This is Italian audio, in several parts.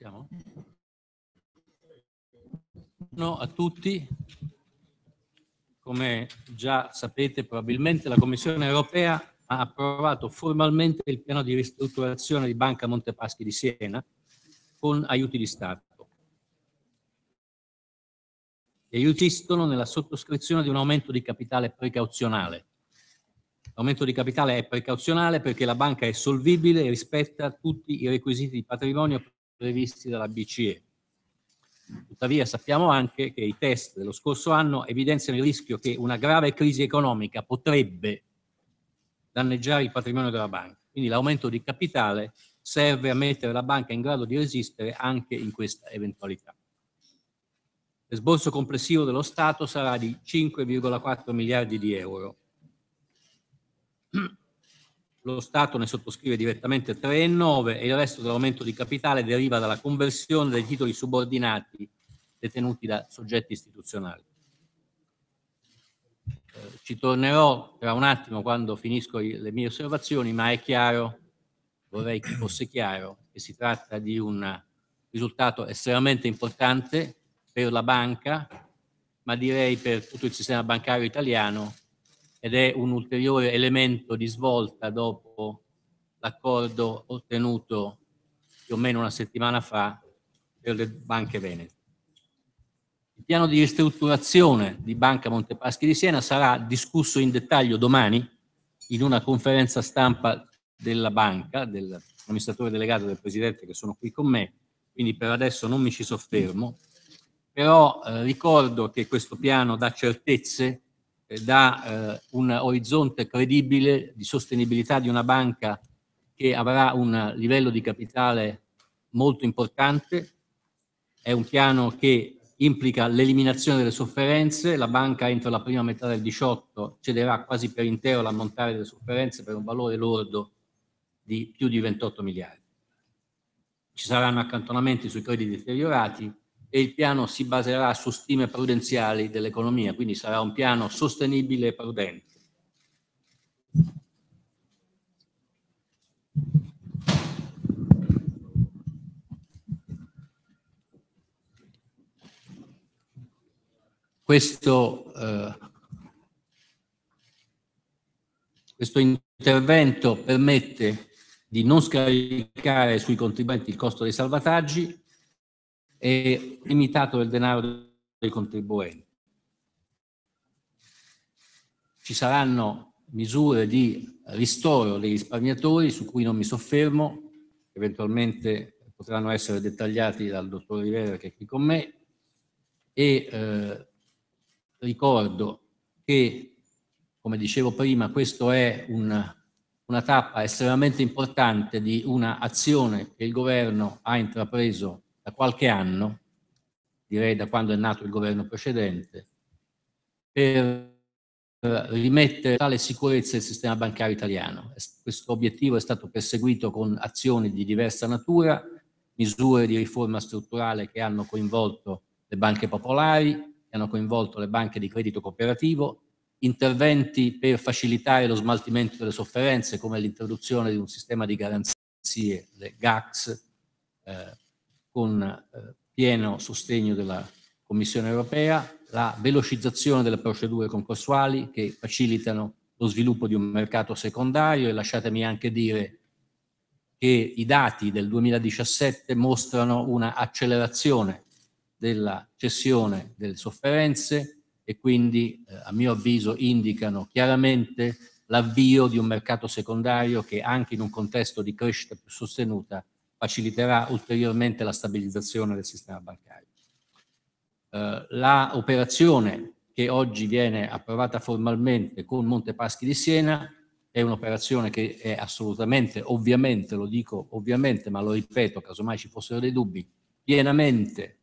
Siamo? Buongiorno a tutti. Come già sapete, probabilmente la Commissione europea ha approvato formalmente il piano di ristrutturazione di Banca Montepaschi di Siena con aiuti di Stato. Gli aiuti esistono nella sottoscrizione di un aumento di capitale precauzionale. L'aumento di capitale è precauzionale perché la banca è solvibile e rispetta tutti i requisiti di patrimonio previsti dalla BCE. Tuttavia sappiamo anche che i test dello scorso anno evidenziano il rischio che una grave crisi economica potrebbe danneggiare il patrimonio della banca. Quindi l'aumento di capitale serve a mettere la banca in grado di resistere anche in questa eventualità. L'esborso complessivo dello Stato sarà di 5,4 miliardi di euro lo Stato ne sottoscrive direttamente 3,9 e il resto dell'aumento di capitale deriva dalla conversione dei titoli subordinati detenuti da soggetti istituzionali. Eh, ci tornerò tra un attimo quando finisco le mie osservazioni, ma è chiaro, vorrei che fosse chiaro, che si tratta di un risultato estremamente importante per la banca, ma direi per tutto il sistema bancario italiano ed è un ulteriore elemento di svolta dopo l'accordo ottenuto più o meno una settimana fa per le banche venete. Il piano di ristrutturazione di Banca Montepaschi di Siena sarà discusso in dettaglio domani in una conferenza stampa della banca, dell'amministratore delegato e del presidente che sono qui con me, quindi per adesso non mi ci soffermo, però eh, ricordo che questo piano dà certezze eh, da eh, un orizzonte credibile di sostenibilità di una banca che avrà un livello di capitale molto importante, è un piano che implica l'eliminazione delle sofferenze, la banca entro la prima metà del 18 cederà quasi per intero l'ammontare delle sofferenze per un valore lordo di più di 28 miliardi. Ci saranno accantonamenti sui crediti deteriorati e il piano si baserà su stime prudenziali dell'economia, quindi sarà un piano sostenibile e prudente. Questo, eh, questo intervento permette di non scaricare sui contribuenti il costo dei salvataggi, e limitato del denaro dei contribuenti. Ci saranno misure di ristoro dei risparmiatori su cui non mi soffermo, eventualmente potranno essere dettagliati dal dottor Rivera che è qui con me e eh, ricordo che, come dicevo prima, questa è un, una tappa estremamente importante di una azione che il governo ha intrapreso da qualche anno, direi da quando è nato il governo precedente, per rimettere tale sicurezza il sistema bancario italiano. Questo obiettivo è stato perseguito con azioni di diversa natura, misure di riforma strutturale che hanno coinvolto le banche popolari, che hanno coinvolto le banche di credito cooperativo, interventi per facilitare lo smaltimento delle sofferenze come l'introduzione di un sistema di garanzie, le GACS, eh, con eh, pieno sostegno della Commissione europea, la velocizzazione delle procedure concorsuali che facilitano lo sviluppo di un mercato secondario e lasciatemi anche dire che i dati del 2017 mostrano una accelerazione della cessione delle sofferenze e quindi eh, a mio avviso indicano chiaramente l'avvio di un mercato secondario che anche in un contesto di crescita più sostenuta faciliterà ulteriormente la stabilizzazione del sistema bancario. Eh, la operazione che oggi viene approvata formalmente con Montepaschi di Siena è un'operazione che è assolutamente, ovviamente, lo dico ovviamente, ma lo ripeto, casomai ci fossero dei dubbi, pienamente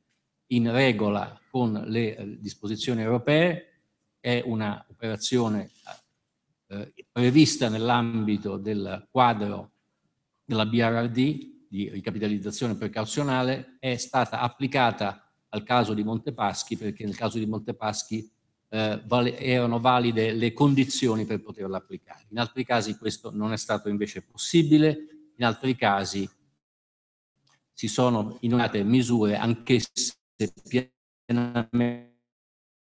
in regola con le eh, disposizioni europee, è un'operazione eh, prevista nell'ambito del quadro della BRRD, di ricapitalizzazione precauzionale è stata applicata al caso di Montepaschi perché nel caso di Montepaschi eh, vale, erano valide le condizioni per poterla applicare. In altri casi questo non è stato invece possibile, in altri casi si sono inoltrate misure anch'esse pienamente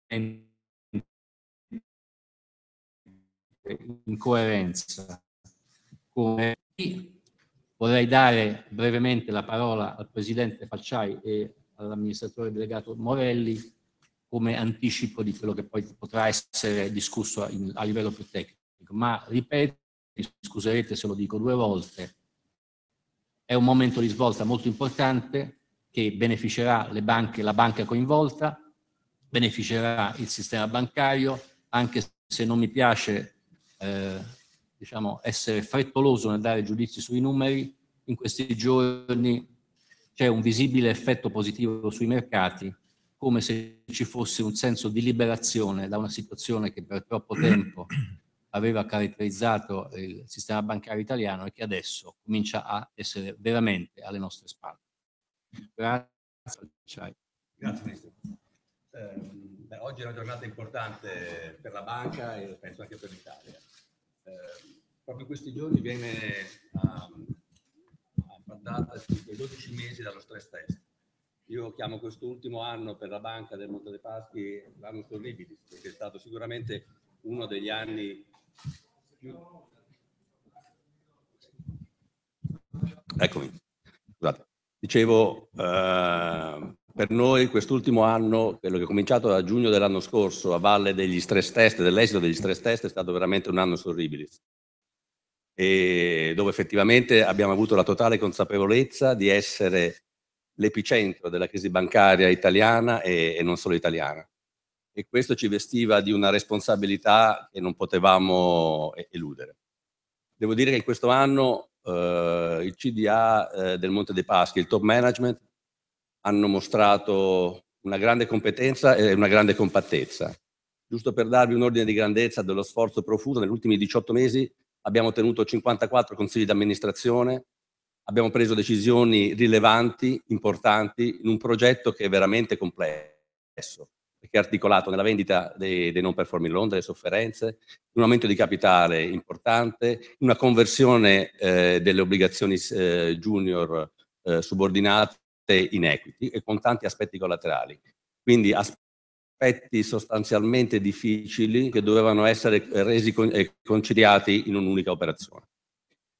in coerenza come Vorrei dare brevemente la parola al Presidente Facciai e all'amministratore delegato Morelli come anticipo di quello che poi potrà essere discusso a livello più tecnico. Ma ripeto, scuserete se lo dico due volte, è un momento di svolta molto importante che beneficerà le banche, la banca coinvolta, beneficerà il sistema bancario, anche se non mi piace eh, diciamo, essere frettoloso nel dare giudizi sui numeri, in questi giorni c'è un visibile effetto positivo sui mercati, come se ci fosse un senso di liberazione da una situazione che per troppo tempo aveva caratterizzato il sistema bancario italiano e che adesso comincia a essere veramente alle nostre spalle. Grazie. Grazie Ministro. Eh, beh, oggi è una giornata importante per la banca e penso anche per l'Italia. Eh, proprio questi giorni viene um, abbattata 12 mesi dallo stress test. Io chiamo quest'ultimo anno per la banca del Monte dei Paschi l'anno Sorribili, perché è stato sicuramente uno degli anni più... Eccomi, scusate. Dicevo, eh, per noi quest'ultimo anno, quello che è cominciato a giugno dell'anno scorso, a valle degli stress test, dell'esito degli stress test, è stato veramente un anno sorribile. E dove effettivamente abbiamo avuto la totale consapevolezza di essere l'epicentro della crisi bancaria italiana e, e non solo italiana. E questo ci vestiva di una responsabilità che non potevamo eludere. Devo dire che in questo anno Uh, il CDA uh, eh, del Monte dei Paschi, il top management, hanno mostrato una grande competenza e una grande compattezza. Giusto per darvi un ordine di grandezza dello sforzo profuso, negli ultimi 18 mesi abbiamo tenuto 54 consigli di amministrazione, abbiamo preso decisioni rilevanti, importanti, in un progetto che è veramente complesso, che è articolato nella vendita dei, dei non performing loan, delle sofferenze, un aumento di capitale importante, una conversione eh, delle obbligazioni eh, junior eh, subordinate in equity e con tanti aspetti collaterali. Quindi aspetti sostanzialmente difficili che dovevano essere resi eh, conciliati in un'unica operazione.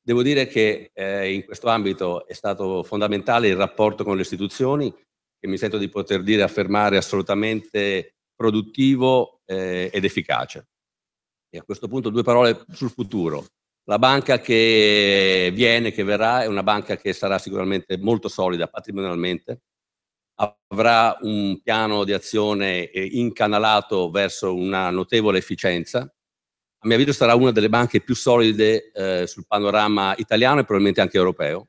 Devo dire che eh, in questo ambito è stato fondamentale il rapporto con le istituzioni, che mi sento di poter dire affermare assolutamente produttivo eh, ed efficace. E a questo punto due parole sul futuro. La banca che viene, che verrà, è una banca che sarà sicuramente molto solida patrimonialmente, avrà un piano di azione eh, incanalato verso una notevole efficienza. A mio avviso sarà una delle banche più solide eh, sul panorama italiano e probabilmente anche europeo.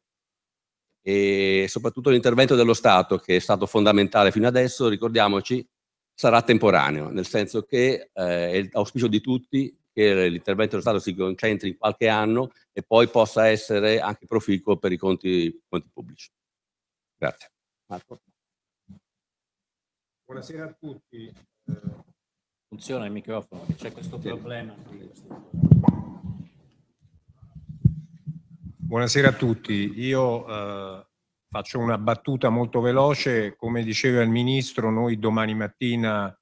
E soprattutto l'intervento dello Stato, che è stato fondamentale fino adesso, ricordiamoci, sarà temporaneo, nel senso che eh, è l'auspicio di tutti che l'intervento dello Stato si concentri in qualche anno e poi possa essere anche proficuo per i conti, conti pubblici. Grazie. Marco. Buonasera a tutti. Funziona il microfono, c'è questo problema. Buonasera a tutti. Io eh, faccio una battuta molto veloce. Come diceva il Ministro, noi domani mattina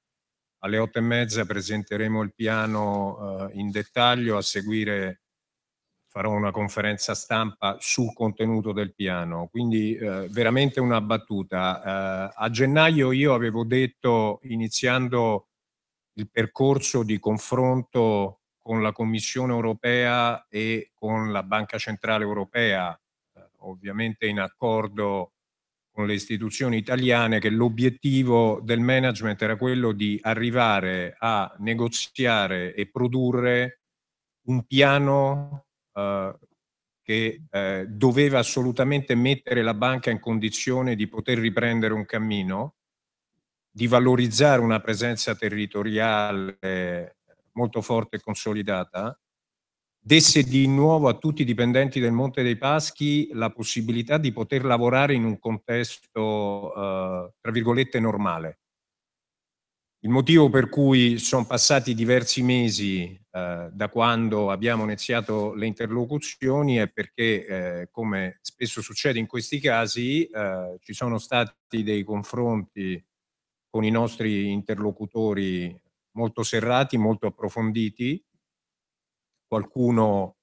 alle otto e mezza presenteremo il piano eh, in dettaglio, a seguire farò una conferenza stampa sul contenuto del piano. Quindi eh, veramente una battuta. Eh, a gennaio io avevo detto, iniziando il percorso di confronto con la Commissione europea e con la Banca Centrale Europea, eh, ovviamente in accordo con le istituzioni italiane che l'obiettivo del management era quello di arrivare a negoziare e produrre un piano eh, che eh, doveva assolutamente mettere la banca in condizione di poter riprendere un cammino, di valorizzare una presenza territoriale molto forte e consolidata desse di nuovo a tutti i dipendenti del Monte dei Paschi la possibilità di poter lavorare in un contesto, eh, tra virgolette, normale. Il motivo per cui sono passati diversi mesi eh, da quando abbiamo iniziato le interlocuzioni è perché, eh, come spesso succede in questi casi, eh, ci sono stati dei confronti con i nostri interlocutori molto serrati, molto approfonditi, qualcuno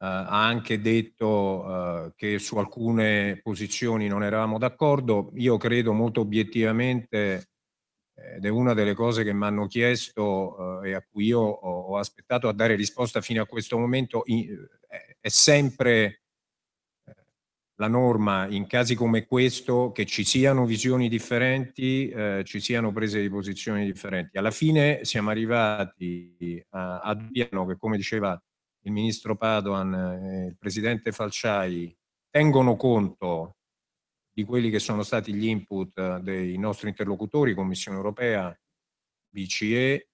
eh, ha anche detto eh, che su alcune posizioni non eravamo d'accordo. Io credo molto obiettivamente, ed è una delle cose che mi hanno chiesto eh, e a cui io ho, ho, aspettato a dare risposta fino a questo momento, in, eh, è sempre la norma in casi come questo, che ci siano visioni differenti, eh, ci siano prese di posizioni differenti. Alla fine siamo arrivati a, eh, a piano che, come diceva il ministro Padoan e eh, il presidente Falciai, tengono conto di quelli che sono stati gli input eh, dei nostri interlocutori, Commissione europea, BCE,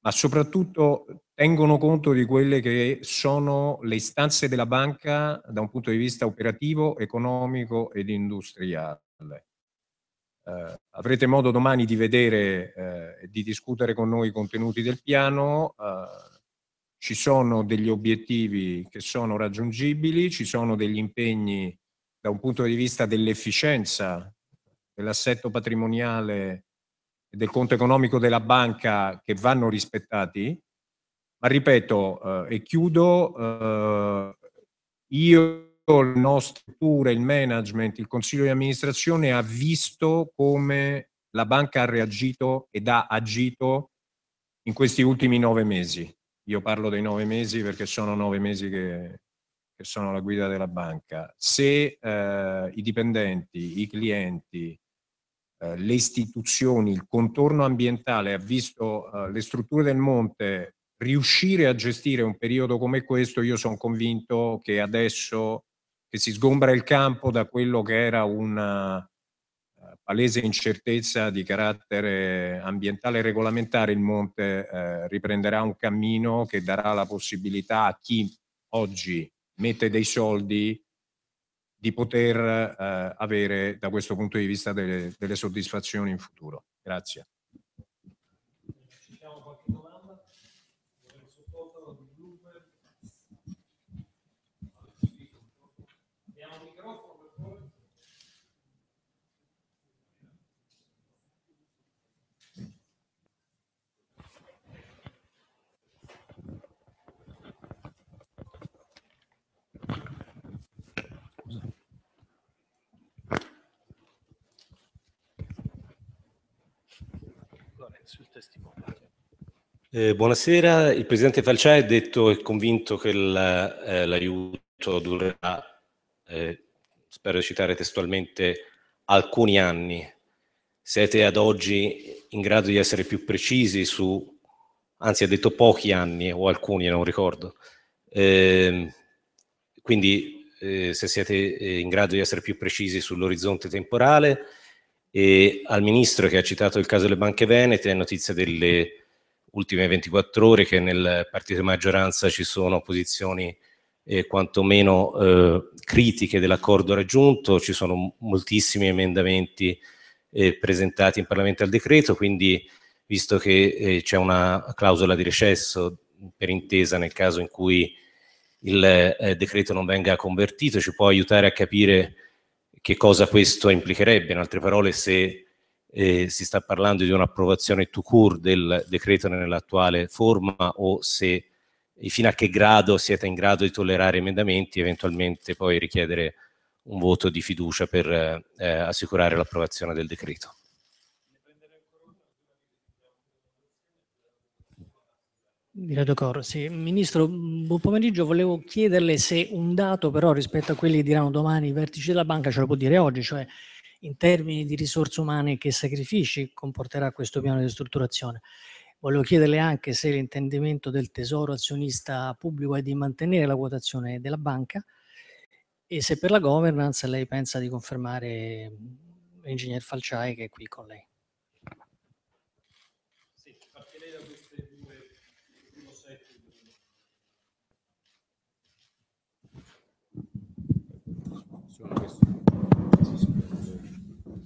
ma soprattutto tengono conto di quelle che sono le istanze della banca da un punto di vista operativo, economico ed industriale. Eh, avrete modo domani di vedere eh, e eh, di discutere con noi i contenuti del piano. Eh, ci sono degli obiettivi che sono raggiungibili, ci sono degli impegni da un punto di vista dell'efficienza dell'assetto patrimoniale e del conto economico della banca che vanno rispettati ma ripeto eh, e chiudo, eh, io, il nostro il management, il consiglio di amministrazione ha visto come la banca ha reagito ed ha agito in questi ultimi nove mesi. Io parlo dei nove mesi perché sono nove mesi che, che sono la guida della banca. Se eh, i dipendenti, i clienti, eh, le istituzioni, il contorno ambientale ha visto eh, le strutture del monte riuscire a gestire un periodo come questo, io sono convinto che adesso che si sgombra il campo da quello che era una eh, palese incertezza di carattere ambientale e regolamentare, il Monte eh, riprenderà un cammino che darà la possibilità a chi oggi mette dei soldi di poter eh, avere da questo punto di vista delle, delle soddisfazioni in futuro. Grazie. silenzio testimone. Eh, buonasera, il Presidente Falcià ha detto e convinto che eh, l'aiuto eh, durerà, eh, spero di citare testualmente, alcuni anni. Siete ad oggi in grado di essere più precisi su, anzi ha detto pochi anni o alcuni, non ricordo. Ehm, quindi eh, se siete eh, in grado di essere più precisi sull'orizzonte temporale e al Ministro che ha citato il caso delle banche venete, è notizia delle ultime 24 ore che nel partito di maggioranza ci sono posizioni eh, quantomeno eh, critiche dell'accordo raggiunto, ci sono moltissimi emendamenti eh, presentati in Parlamento al decreto, quindi visto che eh, c'è una clausola di recesso per intesa nel caso in cui il eh, decreto non venga convertito, ci può aiutare a capire che cosa questo implicherebbe? In altre parole, se eh, si sta parlando di un'approvazione to cure del decreto nell'attuale forma o se fino a che grado siete in grado di tollerare emendamenti e eventualmente poi richiedere un voto di fiducia per eh, assicurare l'approvazione del decreto. Di Radio sì. Ministro, buon pomeriggio. Volevo chiederle se un dato però rispetto a quelli che diranno domani i vertici della banca ce lo può dire oggi, cioè in termini di risorse umane che sacrifici comporterà questo piano di strutturazione. Volevo chiederle anche se l'intendimento del Tesoro azionista pubblico è di mantenere la quotazione della banca e se per la governance lei pensa di confermare l'ingegner Falciai che è qui con lei.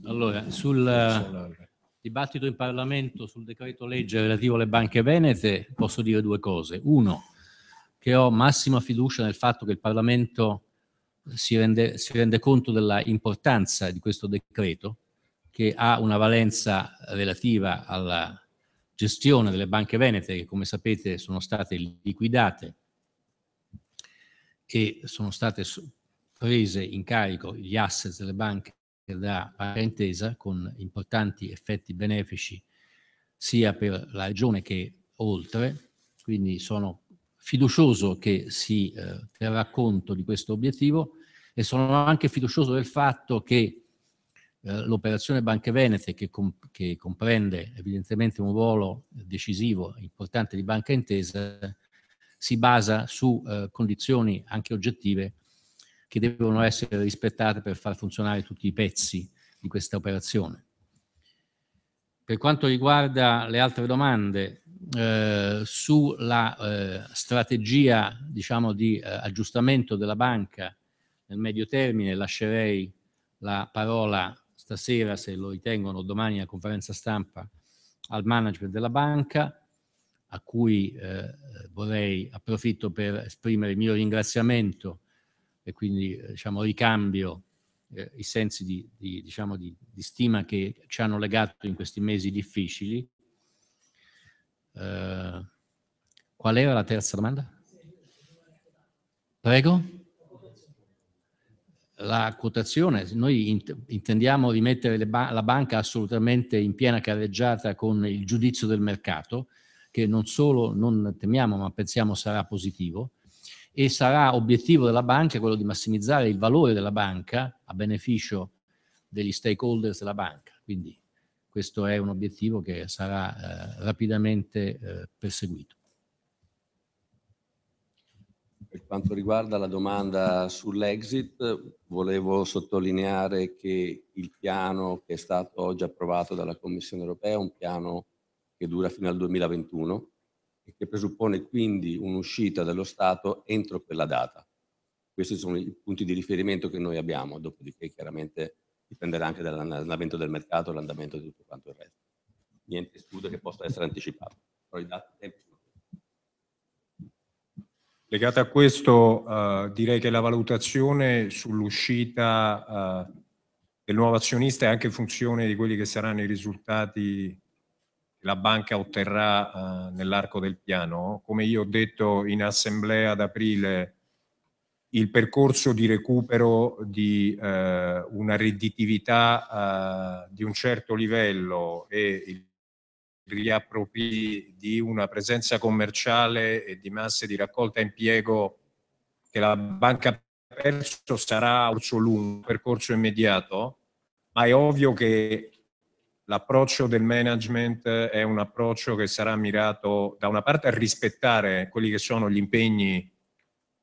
Allora, sul eh, dibattito in Parlamento sul decreto legge relativo alle banche venete posso dire due cose. Uno, che ho massima fiducia nel fatto che il Parlamento si rende, si rende conto della importanza di questo decreto, che ha una valenza relativa alla gestione delle banche venete che come sapete sono state liquidate e sono state prese in carico gli asset delle banche da parentesa con importanti effetti benefici sia per la regione che oltre, quindi sono fiducioso che si eh, terrà conto di questo obiettivo e sono anche fiducioso del fatto che eh, l'operazione Banche Venete, che, comp che, comprende evidentemente un ruolo decisivo e importante di Banca Intesa, si basa su eh, condizioni anche oggettive che devono essere rispettate per far funzionare tutti i pezzi di questa operazione. Per quanto riguarda le altre domande eh, sulla eh, strategia diciamo, di eh, aggiustamento della banca nel medio termine, lascerei la parola stasera, se lo ritengono, domani a conferenza stampa al management della banca, a cui eh, vorrei approfitto per esprimere il mio ringraziamento e quindi eh, diciamo, ricambio eh, i sensi di, di, diciamo, di, di, stima che ci hanno legato in questi mesi difficili. Eh, qual era la terza domanda? Prego? La quotazione, noi intendiamo rimettere la banca assolutamente in piena carreggiata con il giudizio del mercato, che non solo non temiamo ma pensiamo sarà positivo, e sarà obiettivo della banca quello di massimizzare il valore della banca a beneficio degli stakeholders della banca. Quindi questo è un obiettivo che sarà eh, rapidamente eh, perseguito. Per quanto riguarda la domanda sull'exit, volevo sottolineare che il piano che è stato oggi approvato dalla Commissione europea è un piano che dura fino al 2021 che presuppone quindi un'uscita dallo Stato entro quella data. Questi sono i punti di riferimento che noi abbiamo, dopodiché chiaramente dipenderà anche dall'andamento del mercato, e l'andamento di tutto quanto il resto. Niente esclude che possa essere anticipato, però i dati tempi Legata a questo, eh, direi che la valutazione sull'uscita eh, del nuovo azionista è anche funzione di quelli che saranno i risultati la banca otterrà uh, nell'arco del piano. Come io ho detto in assemblea ad aprile, il percorso di recupero di uh, una redditività uh, di un certo livello e il riappropri di una presenza commerciale e di masse di raccolta e impiego che la banca ha perso sarà un suo lungo, percorso immediato, ma è ovvio che l'approccio del management è un approccio che sarà mirato da una parte a rispettare quelli che sono gli impegni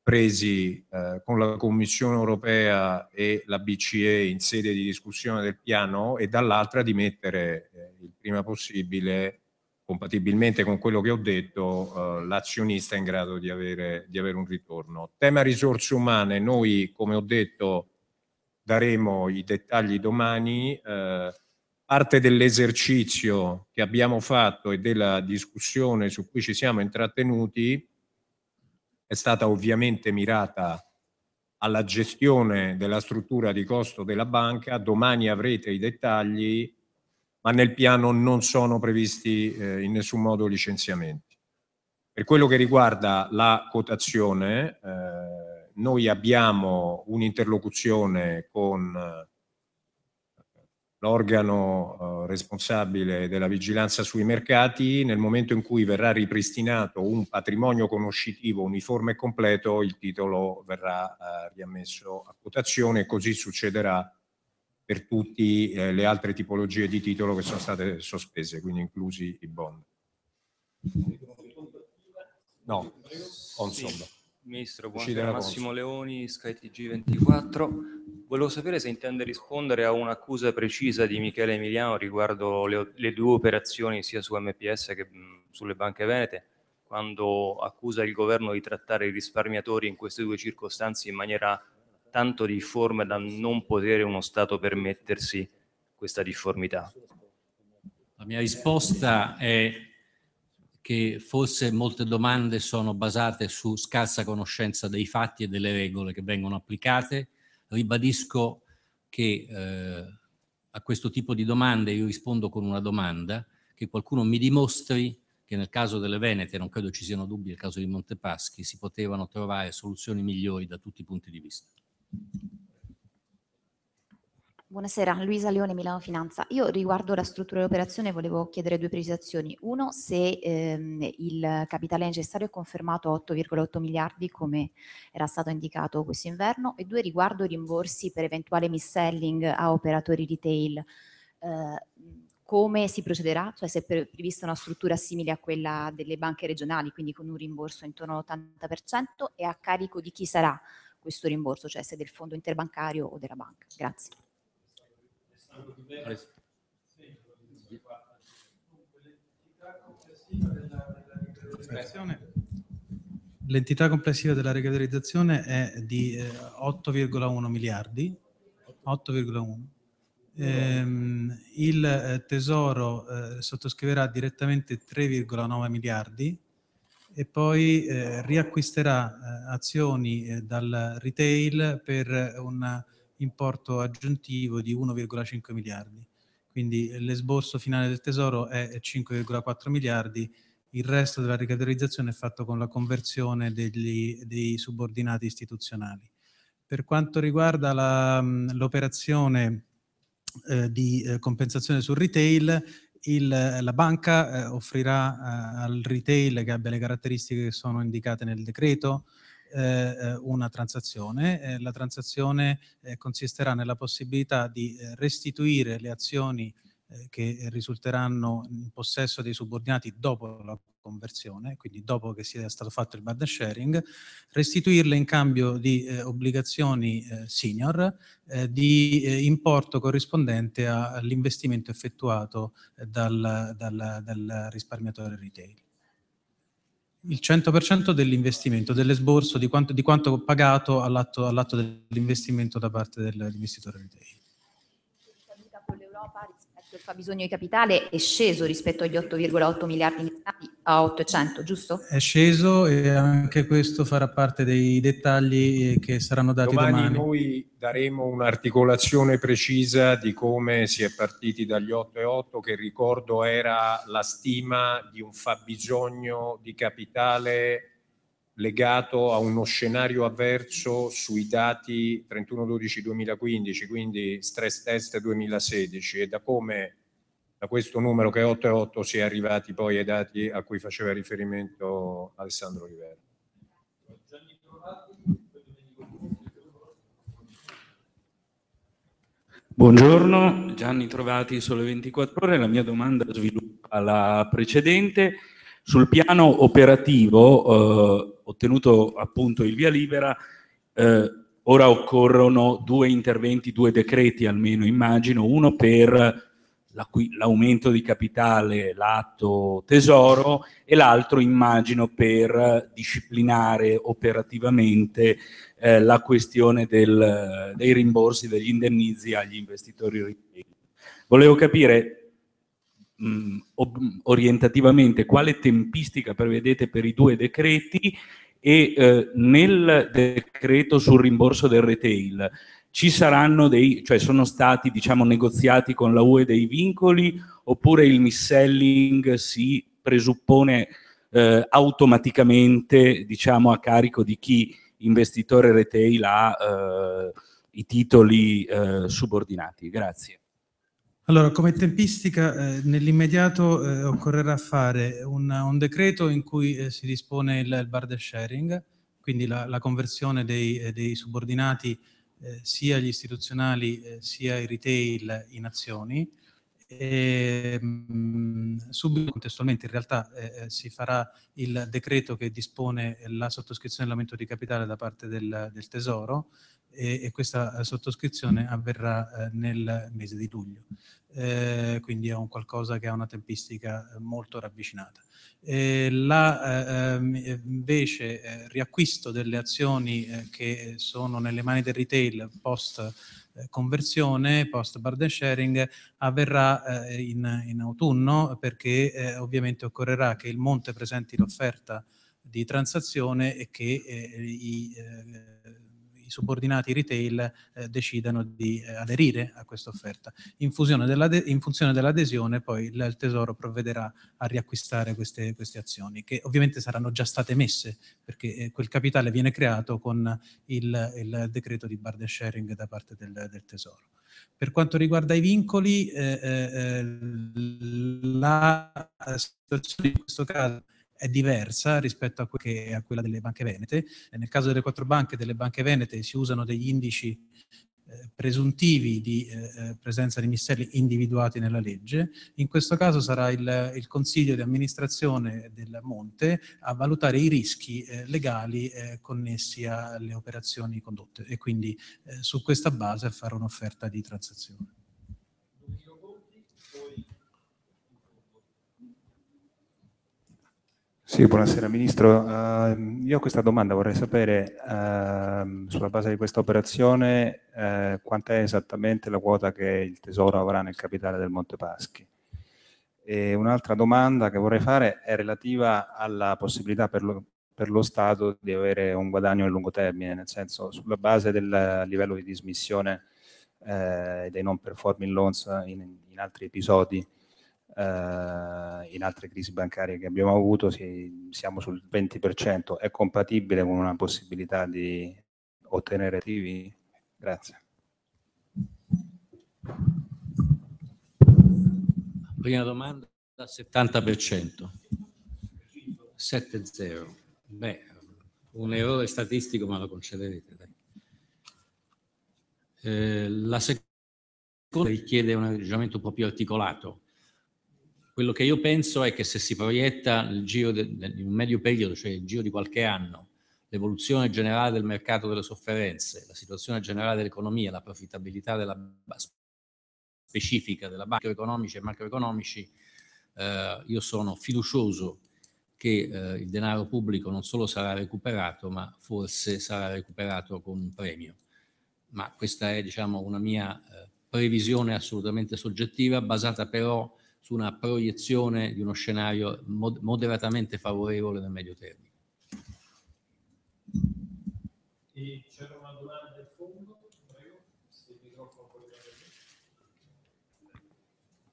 presi eh, con la Commissione europea e la BCE in sede di discussione del piano e dall'altra di mettere eh, il prima possibile, compatibilmente con quello che ho detto, eh, l'azionista in grado di avere, di avere un ritorno. Tema risorse umane, noi come ho detto daremo i dettagli domani. Eh, parte dell'esercizio che abbiamo fatto e della discussione su cui ci siamo intrattenuti è stata ovviamente mirata alla gestione della struttura di costo della banca, domani avrete i dettagli, ma nel piano non sono previsti eh, in nessun modo licenziamenti. Per quello che riguarda la quotazione, eh, noi abbiamo un'interlocuzione con l'organo eh, responsabile della vigilanza sui mercati, nel momento in cui verrà ripristinato un patrimonio conoscitivo uniforme e completo, il titolo verrà eh, riammesso a quotazione e così succederà per tutte eh, le altre tipologie di titolo che sono state sospese, quindi inclusi i bond. No, Consob. Sì. Ministro, buonasera. Massimo Leoni, SkyTG24. Volevo sapere se intende rispondere a un'accusa precisa di Michele Emiliano riguardo le, le due operazioni sia su MPS che mh, sulle banche venete, quando accusa il governo di trattare i risparmiatori in queste due circostanze in maniera tanto difforme da non potere uno Stato permettersi questa difformità. La mia risposta è che forse molte domande sono basate su scarsa conoscenza dei fatti e delle regole che vengono applicate ribadisco che eh, a questo tipo di domande io rispondo con una domanda, che qualcuno mi dimostri che nel caso delle Venete, non credo ci siano dubbi nel caso di Montepaschi, si potevano trovare soluzioni migliori da tutti i punti di vista. Buonasera, Luisa Leone, Milano Finanza. Io riguardo la struttura dell'operazione volevo chiedere due precisazioni. Uno, se ehm, il capitale necessario è confermato a 8,8 miliardi come era stato indicato questo inverno e due, riguardo i rimborsi per eventuale mis-selling a operatori retail. Eh, come si procederà? Cioè se è prevista una struttura simile a quella delle banche regionali, quindi con un rimborso intorno all'80% e a carico di chi sarà questo rimborso, cioè se del fondo interbancario o della banca. Grazie. L'entità complessiva della regolarizzazione è di 8,1 eh, miliardi, 8,1. Ehm, il eh, Tesoro eh, sottoscriverà direttamente 3,9 miliardi e poi eh, riacquisterà eh, azioni eh, dal retail per una importo aggiuntivo di 1,5 miliardi. Quindi eh, l'esborso finale del tesoro è 5,4 miliardi, il resto della ricategorizzazione è fatto con la conversione degli, dei subordinati istituzionali. Per quanto riguarda mm, l'operazione eh, di eh, compensazione sul retail, il, eh, la banca eh, offrirà eh, al retail che abbia le caratteristiche che sono indicate nel decreto, eh, eh, una transazione. Eh, la transazione eh, consisterà nella possibilità di eh, restituire le azioni eh, che risulteranno in possesso dei subordinati dopo la conversione, quindi dopo che sia stato fatto il burden sharing, restituirle in cambio di eh, obbligazioni eh, senior eh, di importo corrispondente all'investimento effettuato dal, dal, dal risparmiatore retail il 100% dell'investimento, dell'esborso, di quanto, di quanto pagato all'atto, all'atto dell'investimento da parte dell'investitore retail il fabbisogno di capitale è sceso rispetto agli 8,8 miliardi iniziali a 800, giusto? È sceso e anche questo farà parte dei dettagli eh, che saranno dati domani. Domani noi daremo un'articolazione precisa di come si è partiti dagli 8,8 che ricordo era la stima di un fabbisogno di capitale legato a uno scenario avverso sui dati 31-12-2015, quindi stress test 2016 e da come da questo numero che è 8,8 si è arrivati poi ai dati a cui faceva riferimento Alessandro Rivera. Buongiorno, Gianni Trovati, Sole 24 Ore. La mia domanda sviluppa la precedente. Sul piano operativo, eh, ottenuto appunto il via libera, eh, ora occorrono due interventi, due decreti almeno immagino, uno per l'aumento di capitale, l'atto tesoro e l'altro immagino per disciplinare operativamente eh, la questione del, dei rimborsi, degli indennizi agli investitori Volevo capire mh, orientativamente quale tempistica prevedete per i due decreti e eh, nel decreto sul rimborso del retail ci saranno dei, cioè sono stati diciamo negoziati con la UE dei vincoli oppure il mis si presuppone eh, automaticamente diciamo a carico di chi investitore retail ha eh, i titoli eh, subordinati. Grazie. Allora, come tempistica, eh, nell'immediato eh, occorrerà fare un, un, decreto in cui eh, si dispone il, il barter sharing, quindi la, la conversione dei, eh, dei subordinati eh, sia gli istituzionali eh, sia i retail in azioni. E, ehm, mh, subito, contestualmente, in realtà si farà il decreto che dispone la sottoscrizione dell'aumento di capitale da parte del, del Tesoro, e, e questa eh, sottoscrizione avverrà eh, nel mese di luglio. Eh, quindi è un qualcosa che ha una tempistica eh, molto ravvicinata. Eh, la, eh, eh invece riacquisto delle azioni che sono nelle mani del retail post conversione, post burden sharing, avverrà in, in, autunno perché ovviamente occorrerà che il monte presenti l'offerta di transazione e che i i subordinati retail eh, decidano di eh, aderire a questa offerta. In, in funzione dell'adesione poi il, Tesoro provvederà a riacquistare queste, queste, azioni, che ovviamente saranno già state emesse, perché eh, quel capitale viene creato con il, il decreto di burden sharing da parte del, del Tesoro. Per quanto riguarda i vincoli, eh, eh, la situazione in questo caso è diversa rispetto a, que a quella delle banche venete. E eh, nel caso delle quattro banche, delle banche venete si usano degli indici eh, presuntivi di eh, eh, presenza di misteri individuati nella legge. In questo caso sarà il, il Consiglio di amministrazione del Monte a valutare i rischi eh, legali eh, connessi alle operazioni condotte e quindi su questa base a fare un'offerta di transazione. Sì, buonasera Ministro. Uh, io questa domanda vorrei sapere, uh, sulla base di questa operazione, uh, quant'è esattamente la quota che il Tesoro avrà nel capitale del Monte Paschi? un'altra domanda che vorrei fare è relativa alla possibilità per lo, per lo Stato di avere un guadagno a lungo termine, nel senso sulla base del livello di dismissione eh, dei non performing loans in, in altri episodi eh, in altre crisi bancarie che abbiamo avuto si, siamo sul 20%, è compatibile con una possibilità di ottenere attivi? Grazie. Prima domanda, 70%. 7-0. Beh, un errore statistico, ma lo concederete. Eh, la seconda richiede un ragionamento un po' più articolato. Quello che io penso è che se si proietta nel giro di un medio periodo, cioè il giro di qualche anno, l'evoluzione generale del mercato delle sofferenze, la situazione generale dell'economia, la profittabilità della specifica della banca economica e macroeconomici, eh, io sono fiducioso che eh, il denaro pubblico non solo sarà recuperato, ma forse sarà recuperato con un premio. Ma questa è, diciamo, una mia eh, previsione assolutamente soggettiva, basata però su una proiezione di uno scenario moderatamente favorevole nel medio termine. C'era una domanda del fondo, prego, se il microfono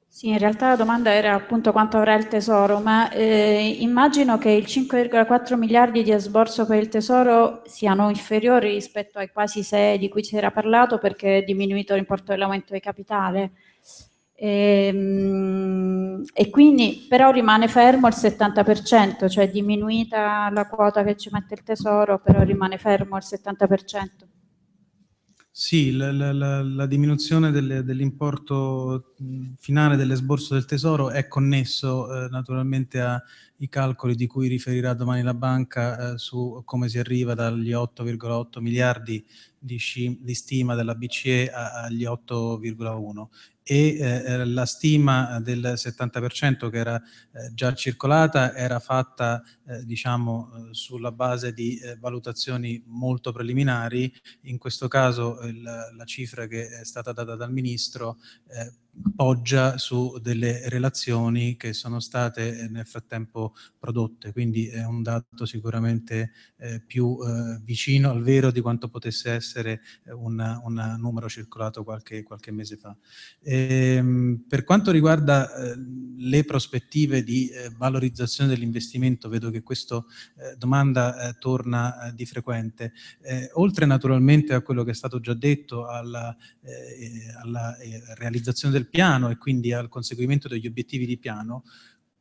sì, in realtà la domanda era appunto quanto avrà il Tesoro, ma eh, immagino che i 5,4 miliardi di esborso per il Tesoro siano inferiori rispetto ai quasi 6 di cui si era parlato perché è diminuito l'importo dell'aumento di capitale. E, ehm, e, quindi però rimane fermo il 70%, cioè diminuita la quota che ci mette il tesoro, però rimane fermo il 70%. Sì, la, la, la diminuzione dell'importo finale dell'esborso del tesoro è connesso eh, naturalmente ai calcoli di cui riferirà domani la banca eh, su come si arriva dagli 8,8 miliardi di, di stima della BCE agli 8,1 e eh, eh, la stima del 70% che era eh, già circolata era fatta eh, diciamo, eh, sulla base di eh, valutazioni molto preliminari. In questo caso il, la cifra che è stata data dal Ministro poggia su delle relazioni che sono state nel frattempo prodotte, quindi è un dato sicuramente eh, più eh, vicino al vero di quanto potesse essere un numero circolato qualche, qualche mese fa. E, ehm, per quanto riguarda eh, le prospettive di eh, valorizzazione dell'investimento, vedo che questa eh, domanda eh, torna di frequente. oltre naturalmente a quello che è stato già detto, alla, alla realizzazione del piano e quindi al conseguimento degli obiettivi di piano,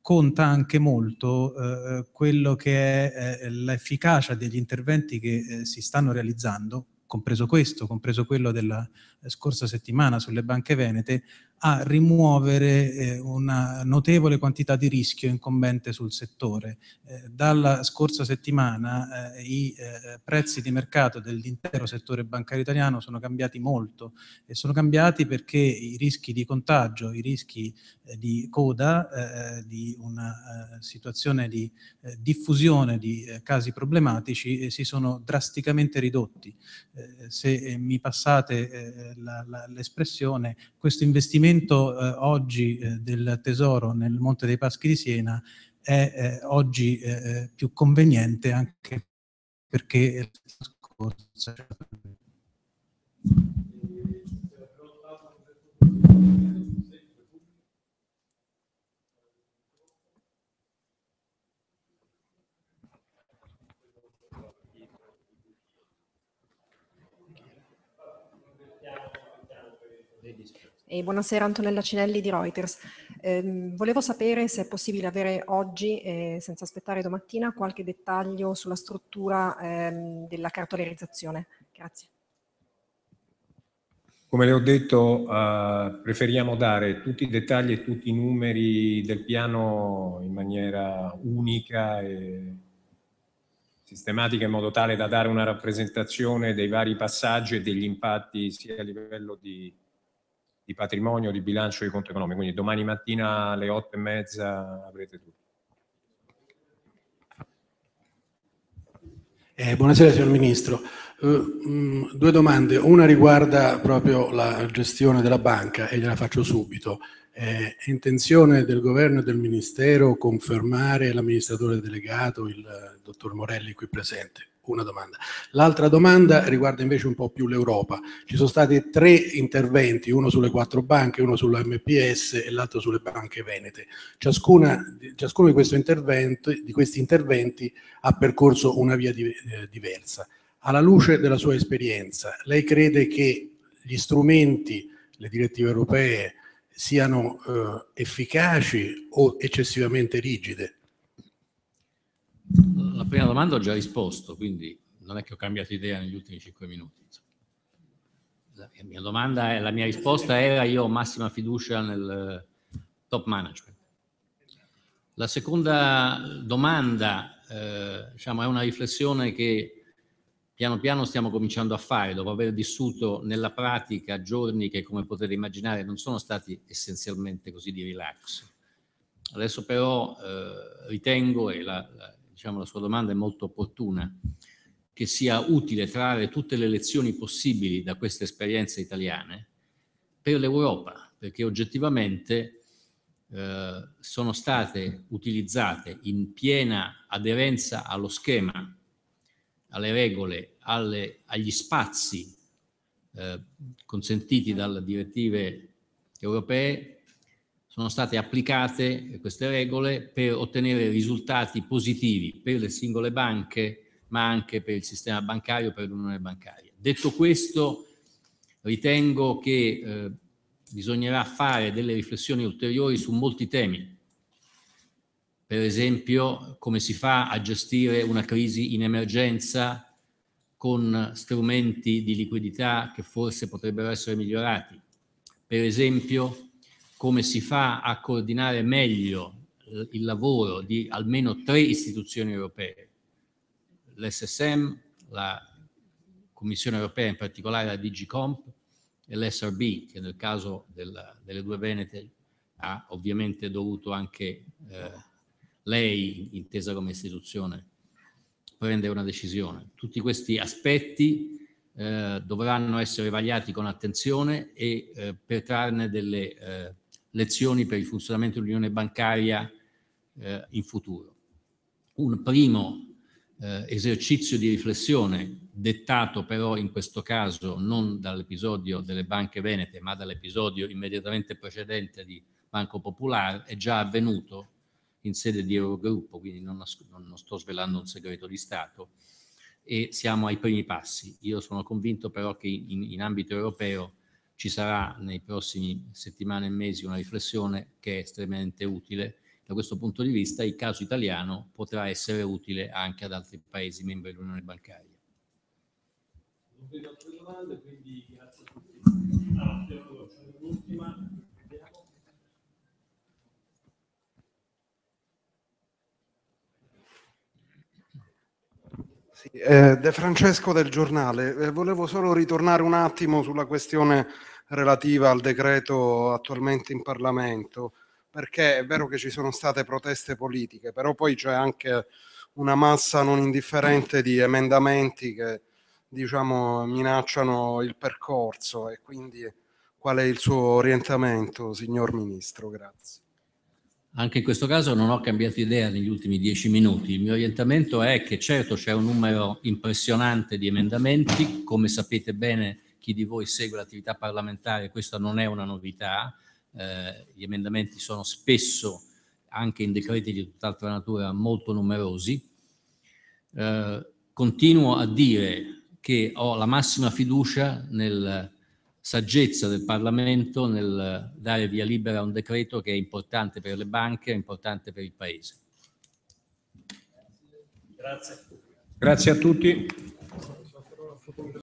conta anche molto eh, quello che è eh, l'efficacia degli interventi che eh, si stanno realizzando, compreso questo, compreso quello della eh, scorsa settimana sulle banche venete a rimuovere eh, una notevole quantità di rischio incombente sul settore. Eh, dalla scorsa settimana eh, i eh, prezzi di mercato dell'intero settore bancario italiano sono cambiati molto e sono cambiati perché i rischi di contagio, i rischi eh, di coda, di una situazione di diffusione di casi problematici si sono drasticamente ridotti. se mi passate l'espressione, questo investimento eh, oggi eh, del Tesoro nel Monte dei Paschi di Siena è eh, oggi eh, eh, più conveniente anche perché scorsa E buonasera Antonella Cinelli di Reuters. Eh, volevo sapere se è possibile avere oggi, eh, senza aspettare domattina, qualche dettaglio sulla struttura eh, della cartolarizzazione. Grazie. Come le ho detto, eh, preferiamo dare tutti i dettagli e tutti i numeri del piano in maniera unica e sistematica in modo tale da dare una rappresentazione dei vari passaggi e degli impatti sia a livello di di patrimonio, di bilancio e di conto economico. Quindi domani mattina alle otto e mezza avrete tutto. Eh, buonasera signor Ministro. Uh, due domande. Una riguarda proprio la gestione della banca e gliela faccio subito. Eh, è intenzione del governo e del Ministero confermare l'amministratore delegato, il eh, dottor Morelli qui presente? una domanda. L'altra domanda riguarda invece un po' più l'Europa. Ci sono stati tre interventi, uno sulle quattro banche, uno sulla MPS e l'altro sulle banche venete. Ciascuna, ciascuno di, di, questi interventi ha percorso una via di, eh, diversa. Alla luce della sua esperienza, lei crede che gli strumenti, le direttive europee, siano eh, efficaci o eccessivamente rigide? La prima domanda ho già risposto, quindi non è che ho cambiato idea negli ultimi cinque minuti. La mia, domanda è, la mia risposta era io ho massima fiducia nel eh, top management. La seconda domanda eh, diciamo, è una riflessione che piano piano stiamo cominciando a fare dopo aver vissuto nella pratica giorni che come potete immaginare non sono stati essenzialmente così di relax. Adesso però eh, ritengo e la, la diciamo, la sua domanda è molto opportuna, che sia utile trarre tutte le lezioni possibili da queste esperienze italiane per l'Europa, perché oggettivamente eh, sono state utilizzate in piena aderenza allo schema, alle regole, alle, agli spazi eh, consentiti dalle direttive europee sono state applicate queste regole per ottenere risultati positivi per le singole banche, ma anche per il sistema bancario, per l'unione bancaria. Detto questo, ritengo che eh, bisognerà fare delle riflessioni ulteriori su molti temi, per esempio come si fa a gestire una crisi in emergenza con strumenti di liquidità che forse potrebbero essere migliorati, per esempio come si fa a coordinare meglio il lavoro di almeno tre istituzioni europee, l'SSM, la Commissione europea, in particolare la DigiComp e l'SRB, che nel caso della, delle due Venete ha ovviamente dovuto anche eh, lei, intesa come istituzione, prendere una decisione. Tutti questi aspetti eh, dovranno essere vagliati con attenzione e eh, per trarne delle eh, lezioni per il funzionamento dell'unione bancaria eh, in futuro. Un primo eh, esercizio di riflessione dettato però in questo caso non dall'episodio delle banche venete ma dall'episodio immediatamente precedente di Banco Popolare è già avvenuto in sede di Eurogruppo, quindi non, non sto svelando un segreto di Stato, e siamo ai primi passi. Io sono convinto però che in, in ambito europeo ci sarà nei prossimi settimane e mesi una riflessione che è estremamente utile. Da questo punto di vista il caso italiano potrà essere utile anche ad altri paesi membri dell'Unione bancaria. Non vedo altre domande, quindi grazie a tutti. Ah, Eh, De Francesco del giornale, eh, volevo solo ritornare un attimo sulla questione relativa al decreto attualmente in Parlamento, perché è vero che ci sono state proteste politiche, però poi c'è anche una massa non indifferente di emendamenti che diciamo, minacciano il percorso e quindi qual è il suo orientamento, signor Ministro? Grazie. Anche in questo caso non ho cambiato idea negli ultimi dieci minuti. Il mio orientamento è che certo c'è un numero impressionante di emendamenti, come sapete bene chi di voi segue l'attività parlamentare questa non è una novità, eh, gli emendamenti sono spesso anche in decreti di tutt'altra natura molto numerosi. Eh, continuo a dire che ho la massima fiducia nel saggezza del Parlamento nel dare via libera a un decreto che è importante per le banche, è importante per il Paese. Grazie. Grazie a tutti.